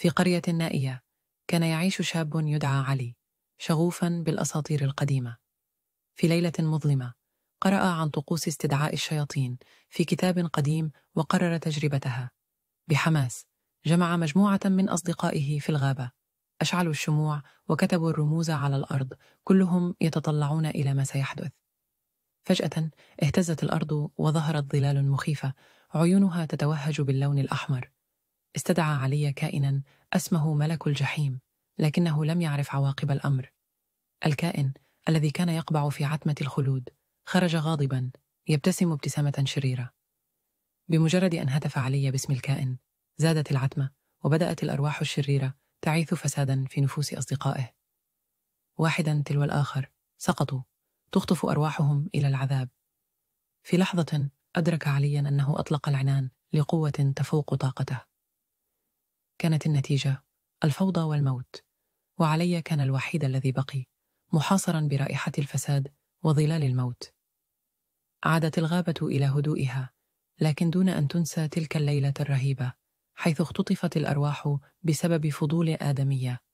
في قرية نائية كان يعيش شاب يدعى علي شغوفا بالأساطير القديمة في ليلة مظلمة قرأ عن طقوس استدعاء الشياطين في كتاب قديم وقرر تجربتها بحماس جمع مجموعة من أصدقائه في الغابة أشعلوا الشموع وكتبوا الرموز على الأرض كلهم يتطلعون إلى ما سيحدث فجأة اهتزت الأرض وظهرت ظلال مخيفة عيونها تتوهج باللون الأحمر استدعى علي كائنا اسمه ملك الجحيم لكنه لم يعرف عواقب الامر الكائن الذي كان يقبع في عتمه الخلود خرج غاضبا يبتسم ابتسامه شريره بمجرد ان هتف علي باسم الكائن زادت العتمه وبدات الارواح الشريره تعيث فسادا في نفوس اصدقائه واحدا تلو الاخر سقطوا تخطف ارواحهم الى العذاب في لحظه ادرك عليا انه اطلق العنان لقوه تفوق طاقته كانت النتيجة الفوضى والموت وعلي كان الوحيد الذي بقي محاصرا برائحة الفساد وظلال الموت عادت الغابة إلى هدوئها لكن دون أن تنسى تلك الليلة الرهيبة حيث اختطفت الأرواح بسبب فضول آدمية